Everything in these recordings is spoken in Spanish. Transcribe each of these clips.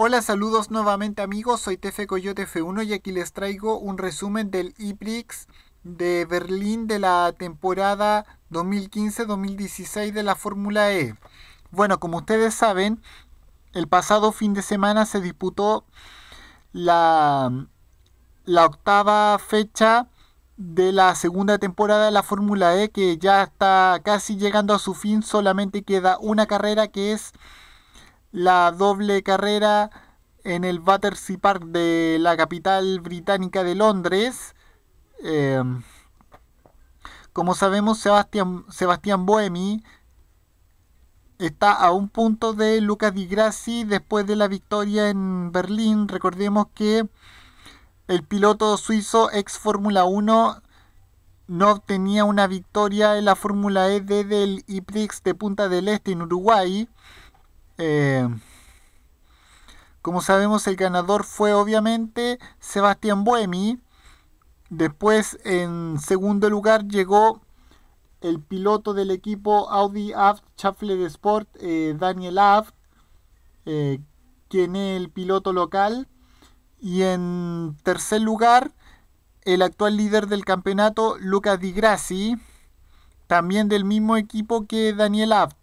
Hola, saludos nuevamente amigos, soy Tefe Coyote F1 y aquí les traigo un resumen del IPRIX de Berlín de la temporada 2015-2016 de la Fórmula E. Bueno, como ustedes saben, el pasado fin de semana se disputó la, la octava fecha de la segunda temporada de la Fórmula E que ya está casi llegando a su fin, solamente queda una carrera que es la doble carrera en el Battersea Park de la capital británica de Londres. Em, como sabemos, Sebastián, Sebastián está a un punto de Lucas Di Grassi después de la victoria en Berlín. Recordemos que el piloto suizo ex Fórmula 1 no obtenía una victoria en la Fórmula E desde el IPRIX de Punta del Este en Uruguay. Eh, como sabemos, el ganador fue obviamente Sebastián Buemi. Después, en segundo lugar, llegó el piloto del equipo Audi Aft Chaffler Sport, eh, Daniel Aft, eh, quien es el piloto local. Y en tercer lugar, el actual líder del campeonato, Lucas Di Grassi, también del mismo equipo que Daniel Aft.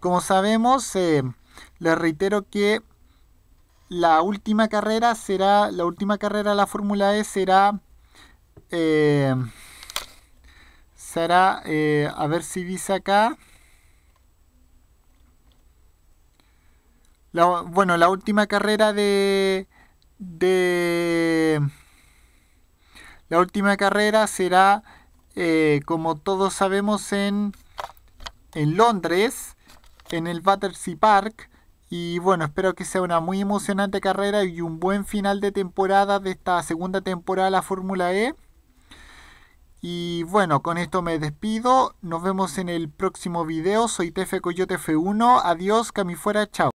Como sabemos, eh, les reitero que la última carrera será, la última carrera de la Fórmula E será, eh, será, eh, a ver si dice acá. bueno, la última carrera de, de, la última carrera será, como todos sabemos, en, en Londres en el Battersea Park. Y bueno, espero que sea una muy emocionante carrera y un buen final de temporada de esta segunda temporada de la Fórmula E. Y bueno, con esto me despido. Nos vemos en el próximo video. Soy Tefe Coyote F1. Adiós, que fuera, chao.